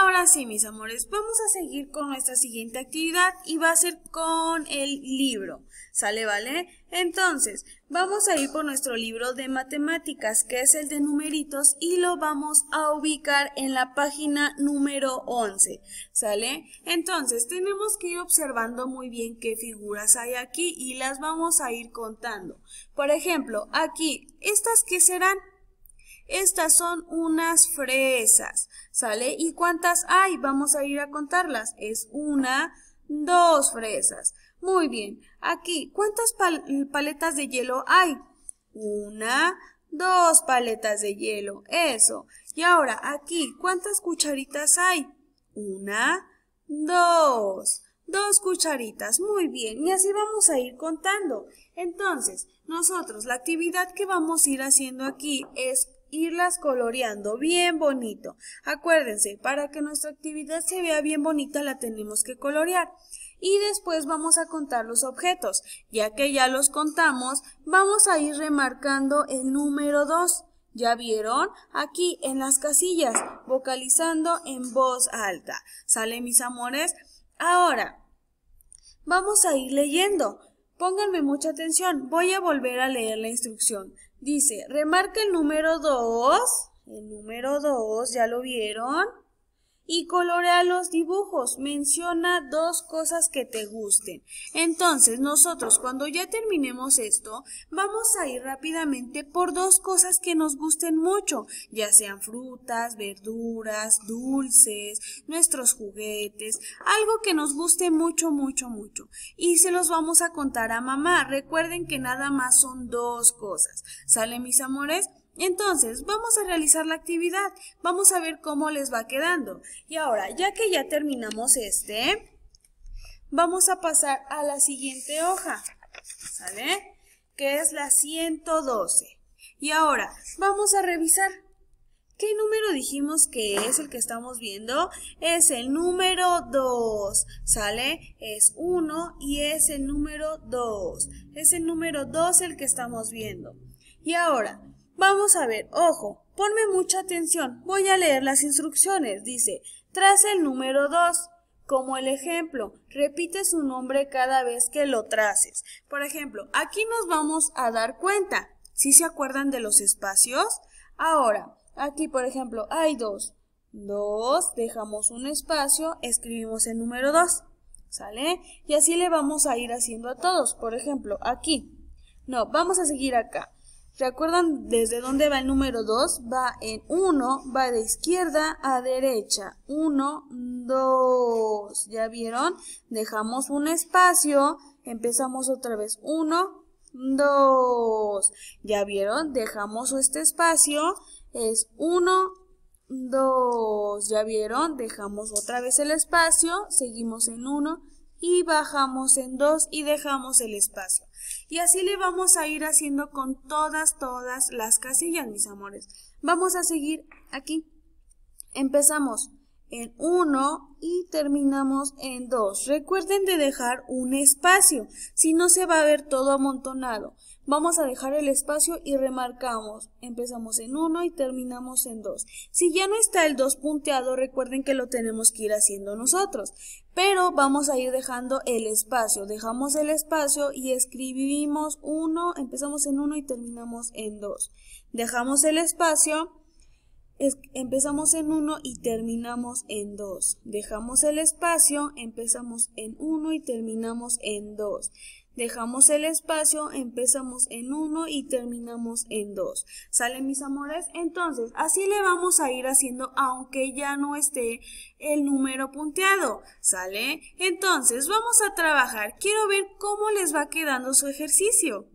Ahora sí, mis amores, vamos a seguir con nuestra siguiente actividad y va a ser con el libro. ¿Sale, vale? Entonces, vamos a ir por nuestro libro de matemáticas, que es el de numeritos, y lo vamos a ubicar en la página número 11. ¿Sale? Entonces, tenemos que ir observando muy bien qué figuras hay aquí y las vamos a ir contando. Por ejemplo, aquí, ¿estas que serán? Estas son unas fresas, ¿sale? ¿Y cuántas hay? Vamos a ir a contarlas. Es una, dos fresas. Muy bien, aquí, ¿cuántas paletas de hielo hay? Una, dos paletas de hielo, eso. Y ahora, aquí, ¿cuántas cucharitas hay? Una, dos. Dos cucharitas, muy bien, y así vamos a ir contando. Entonces, nosotros, la actividad que vamos a ir haciendo aquí es irlas coloreando bien bonito. Acuérdense, para que nuestra actividad se vea bien bonita la tenemos que colorear. Y después vamos a contar los objetos. Ya que ya los contamos, vamos a ir remarcando el número 2. ¿Ya vieron? Aquí en las casillas, vocalizando en voz alta. ¿Sale, mis amores? Ahora, vamos a ir leyendo. Pónganme mucha atención, voy a volver a leer la instrucción. Dice, remarca el número 2. El número 2, ¿ya lo vieron? y colorea los dibujos. Menciona dos cosas que te gusten. Entonces, nosotros cuando ya terminemos esto, vamos a ir rápidamente por dos cosas que nos gusten mucho, ya sean frutas, verduras, dulces, nuestros juguetes, algo que nos guste mucho, mucho, mucho. Y se los vamos a contar a mamá. Recuerden que nada más son dos cosas. ¿Sale, mis amores? Entonces, vamos a realizar la actividad. Vamos a ver cómo les va quedando. Y ahora, ya que ya terminamos este, vamos a pasar a la siguiente hoja, ¿sale? Que es la 112. Y ahora, vamos a revisar. ¿Qué número dijimos que es el que estamos viendo? Es el número 2, ¿sale? Es 1 y es el número 2. Es el número 2 el que estamos viendo. Y ahora, Vamos a ver, ojo, ponme mucha atención, voy a leer las instrucciones. Dice, trace el número 2. Como el ejemplo, repite su nombre cada vez que lo traces. Por ejemplo, aquí nos vamos a dar cuenta. ¿Sí se acuerdan de los espacios? Ahora, aquí por ejemplo hay 2, Dos, dejamos un espacio, escribimos el número 2. ¿Sale? Y así le vamos a ir haciendo a todos. Por ejemplo, aquí. No, vamos a seguir acá. ¿Recuerdan desde dónde va el número 2? Va en 1, va de izquierda a derecha. 1, 2. ¿Ya vieron? Dejamos un espacio, empezamos otra vez. 1, 2. ¿Ya vieron? Dejamos este espacio, es 1, 2. ¿Ya vieron? Dejamos otra vez el espacio, seguimos en 1, y bajamos en dos y dejamos el espacio. Y así le vamos a ir haciendo con todas, todas las casillas, mis amores. Vamos a seguir aquí. Empezamos en 1 y terminamos en 2. Recuerden de dejar un espacio, si no se va a ver todo amontonado. Vamos a dejar el espacio y remarcamos. Empezamos en 1 y terminamos en 2. Si ya no está el 2 punteado, recuerden que lo tenemos que ir haciendo nosotros. Pero vamos a ir dejando el espacio. Dejamos el espacio y escribimos 1, empezamos en 1 y terminamos en 2. Dejamos el espacio empezamos en 1 y terminamos en 2. Dejamos el espacio, empezamos en 1 y terminamos en 2. Dejamos el espacio, empezamos en 1 y terminamos en 2. sale mis amores? Entonces, así le vamos a ir haciendo aunque ya no esté el número punteado. ¿Sale? Entonces, vamos a trabajar. Quiero ver cómo les va quedando su ejercicio.